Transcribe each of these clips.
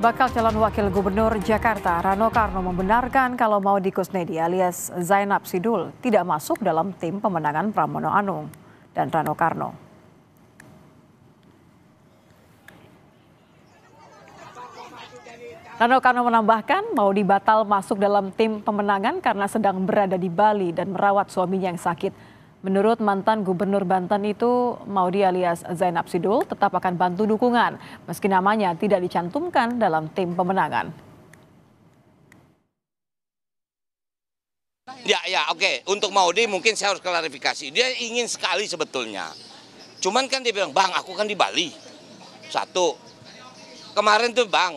Bakal calon wakil gubernur Jakarta Rano Karno membenarkan kalau di Kusnedi alias Zainab Sidul tidak masuk dalam tim pemenangan Pramono Anung dan Rano Karno. Rano Karno menambahkan mau dibatal masuk dalam tim pemenangan karena sedang berada di Bali dan merawat suaminya yang sakit. Menurut mantan Gubernur Banten itu, Maudi alias Zainab Sidul tetap akan bantu dukungan, meski namanya tidak dicantumkan dalam tim pemenangan. Ya, ya, oke. Okay. Untuk Maudi mungkin saya harus klarifikasi. Dia ingin sekali sebetulnya. Cuman kan dia bilang, Bang, aku kan di Bali. Satu. Kemarin tuh, Bang.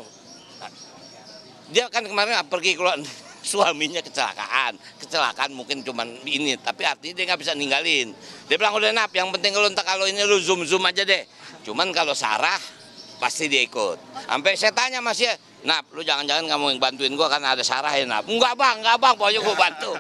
Dia kan kemarin pergi keluar suaminya kecelakaan kecelakaan mungkin cuman ini tapi artinya dia nggak bisa ninggalin dia bilang udah nap yang penting lu entah kalau ini lu zoom zoom aja deh cuman kalau Sarah pasti dia ikut sampai saya tanya mas ya nap lu jangan-jangan kamu yang bantuin gua karena ada Sarah ya nap nggak bang nggak bang pokoknya gua bantu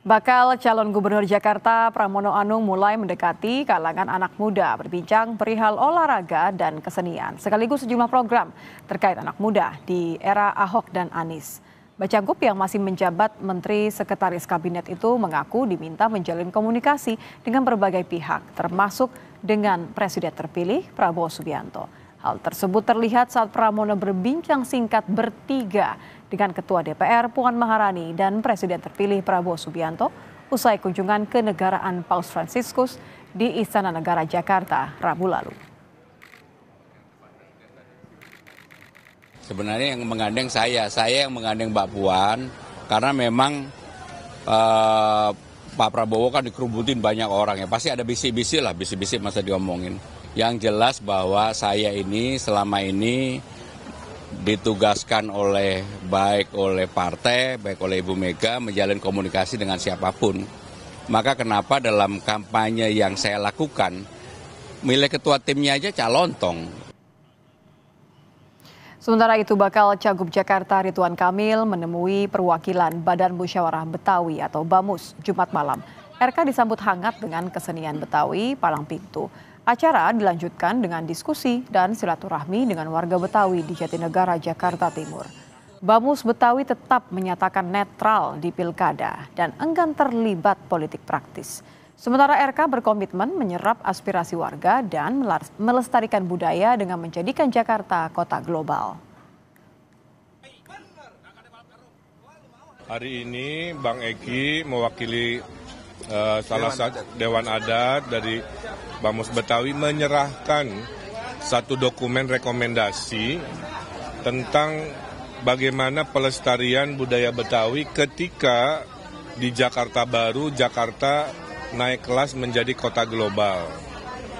Bakal calon gubernur Jakarta Pramono Anung mulai mendekati kalangan anak muda berbincang perihal olahraga dan kesenian, sekaligus sejumlah program terkait anak muda di era Ahok dan Anies. Bacagup yang masih menjabat Menteri Sekretaris Kabinet itu mengaku diminta menjalin komunikasi dengan berbagai pihak, termasuk dengan Presiden terpilih Prabowo Subianto. Hal tersebut terlihat saat Pramono berbincang singkat bertiga dengan Ketua DPR Puan Maharani dan Presiden terpilih Prabowo Subianto usai kunjungan ke negaraan Paus Franciscus di Istana Negara Jakarta Rabu lalu. Sebenarnya yang mengandeng saya, saya yang mengandeng Mbak Puan karena memang uh, Pak Prabowo kan dikerubutin banyak orang ya. Pasti ada bisi-bisi lah, bisi-bisi masa diomongin. Yang jelas bahwa saya ini selama ini ditugaskan oleh baik oleh partai, baik oleh Ibu Mega menjalin komunikasi dengan siapapun. Maka kenapa dalam kampanye yang saya lakukan, milik ketua timnya aja calontong. Sementara itu bakal Cagup Jakarta Rituan Kamil menemui perwakilan Badan Musyawarah Betawi atau BAMUS Jumat malam. RK disambut hangat dengan kesenian Betawi Palang Pintu. Acara dilanjutkan dengan diskusi dan silaturahmi dengan warga Betawi di Jatinegara, Jakarta Timur. Bamus Betawi tetap menyatakan netral di pilkada dan enggan terlibat politik praktis. Sementara RK berkomitmen menyerap aspirasi warga dan melestarikan budaya dengan menjadikan Jakarta kota global. Hari ini Bang Eki mewakili uh, salah satu Dewan Adat dari Bamus Betawi menyerahkan satu dokumen rekomendasi tentang bagaimana pelestarian budaya Betawi ketika di Jakarta Baru, Jakarta naik kelas menjadi kota global.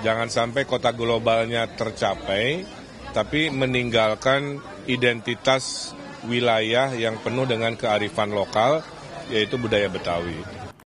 Jangan sampai kota globalnya tercapai, tapi meninggalkan identitas wilayah yang penuh dengan kearifan lokal, yaitu budaya Betawi.